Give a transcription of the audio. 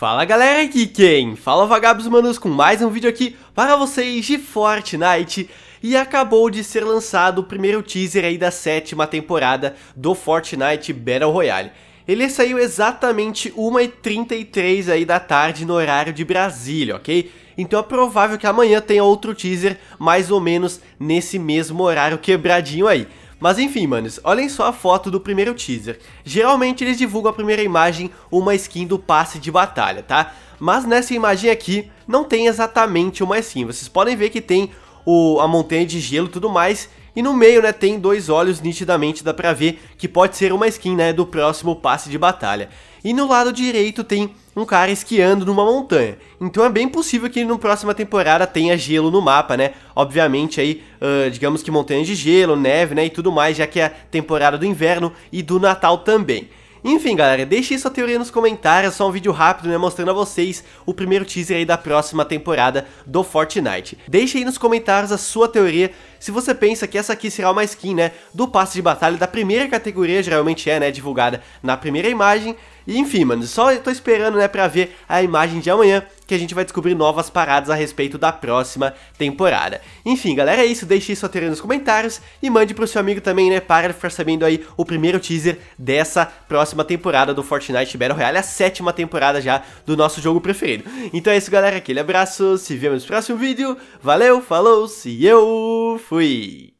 Fala galera, aqui quem? Fala vagabos manos com mais um vídeo aqui para vocês de Fortnite e acabou de ser lançado o primeiro teaser aí da sétima temporada do Fortnite Battle Royale. Ele saiu exatamente 1h33 aí da tarde no horário de Brasília, ok? Então é provável que amanhã tenha outro teaser mais ou menos nesse mesmo horário quebradinho aí. Mas enfim, manos, olhem só a foto do primeiro teaser. Geralmente eles divulgam a primeira imagem uma skin do passe de batalha, tá? Mas nessa imagem aqui não tem exatamente uma skin, vocês podem ver que tem o, a montanha de gelo e tudo mais e no meio, né, tem dois olhos nitidamente dá pra ver que pode ser uma skin, né, do próximo passe de batalha. E no lado direito tem um cara esquiando numa montanha. Então é bem possível que na próxima temporada tenha gelo no mapa, né? Obviamente aí, uh, digamos que montanhas de gelo, neve, né, e tudo mais, já que é a temporada do inverno e do Natal também. Enfim, galera, deixe sua teoria nos comentários, só um vídeo rápido, né, mostrando a vocês o primeiro teaser aí da próxima temporada do Fortnite. Deixe aí nos comentários a sua teoria, se você pensa que essa aqui será uma skin, né, do passe de batalha da primeira categoria, geralmente é, né, divulgada na primeira imagem, e enfim, mano, só tô esperando, né, pra ver a imagem de amanhã, que a gente vai descobrir novas paradas a respeito da próxima temporada. Enfim, galera, é isso. Deixe sua teoria nos comentários e mande pro seu amigo também, né, para ficar sabendo aí o primeiro teaser dessa próxima temporada do Fortnite Battle Royale, a sétima temporada já do nosso jogo preferido. Então é isso, galera. Aquele abraço, se vemos no próximo vídeo. Valeu, falou, se eu fui!